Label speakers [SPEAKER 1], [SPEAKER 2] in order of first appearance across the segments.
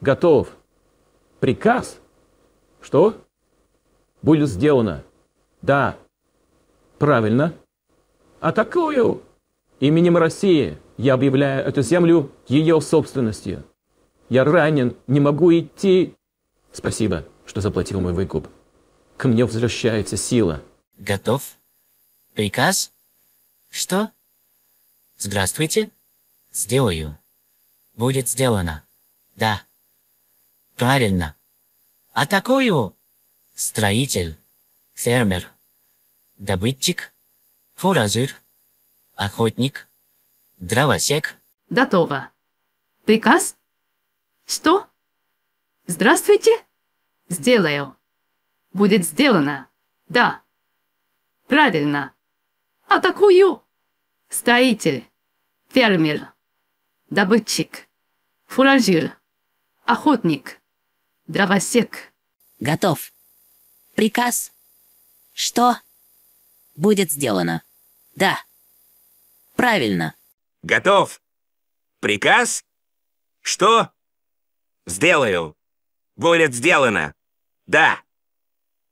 [SPEAKER 1] готов приказ, что будет сделано. Да, правильно. Атакую именем России. Я объявляю эту землю ее собственностью. Я ранен, не могу идти. Спасибо, что заплатил мой выкуп. Ко мне возвращается сила. Готов? Приказ? Что? Здравствуйте. Сделаю. Будет сделано. Да. Правильно. А такую строитель, фермер, добытчик, фуражир, охотник, дровосек. Готово. Приказ? Что? Здравствуйте? Сделаю. Будет сделано. Да. Правильно. Атакую. Строитель. Фермер. Добытчик. Фуражир. Охотник. Дровосек. Готов. Приказ. Что? Будет сделано. Да. Правильно. Готов. Приказ? Что? Сделаю. Будет сделано. Да.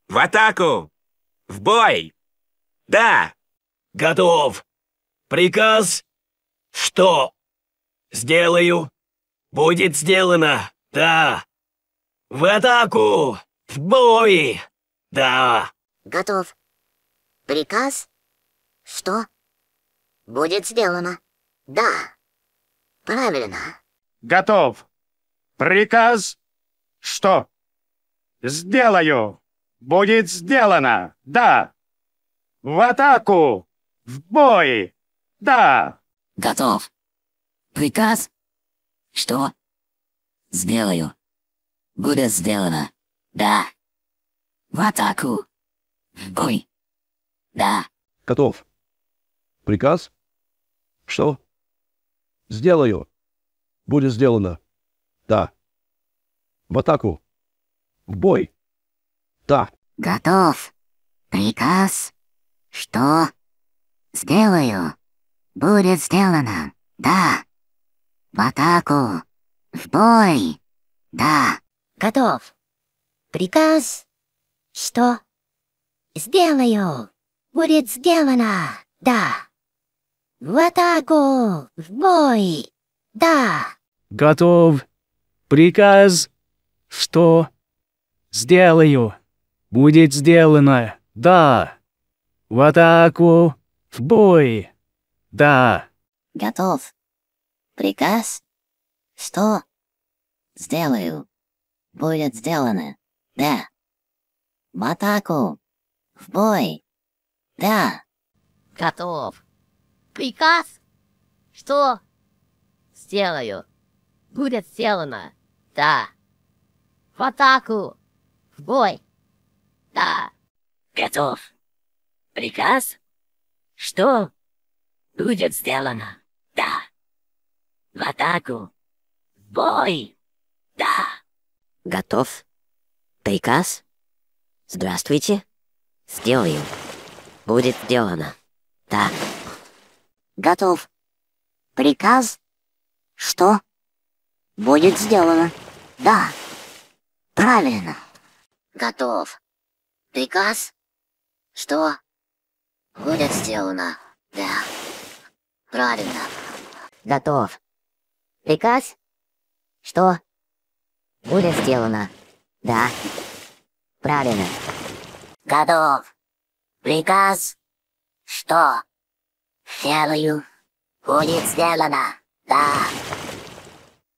[SPEAKER 1] В атаку. В бой. Да. Готов. Приказ? Что? Сделаю. Будет сделано. Да. В атаку! В бой! Да! Готов. Приказ? Что? Будет сделано. Да. Правильно. Готов. Приказ? Что? Сделаю. Будет сделано. Да. В атаку. В бой. Да. Готов. Приказ? Что? Сделаю. Будет сделано. Да. В атаку. В бой. Да. Готов. Приказ? Что? Сделаю. Будет сделано. Да. В атаку. В бой. Да. Готов. Приказ. Что? Сделаю. Будет сделано. Да. В атаку. В бой. Да. Готов. Приказ. Что? Сделаю. Будет сделано. Да. В атаку. В бой. Да. Готов. Приказ. Что? Сделаю. Будет сделано. Да. В атаку. В бой. Да. Готов. Приказ. Что? Сделаю будет сделано. Да. В атаку. В бой. Да. Готов. Приказ? Что? Сделаю. Будет сделано. Да. В атаку. В бой. Да. Готов. Приказ? Что? Будет сделано. Да. В атаку. В бой. Да. Готов? Приказ? Здравствуйте. Сделаю. Будет сделано. Так. Готов. Приказ? Что? Будет сделано. Да. Правильно. Готов. Приказ? Что? Будет сделано. Да. Правильно. Готов. Приказ? Что? Будет сделана. Да. Правильно. Готов. Приказ. Что? Феррю. Будет сделано. Да.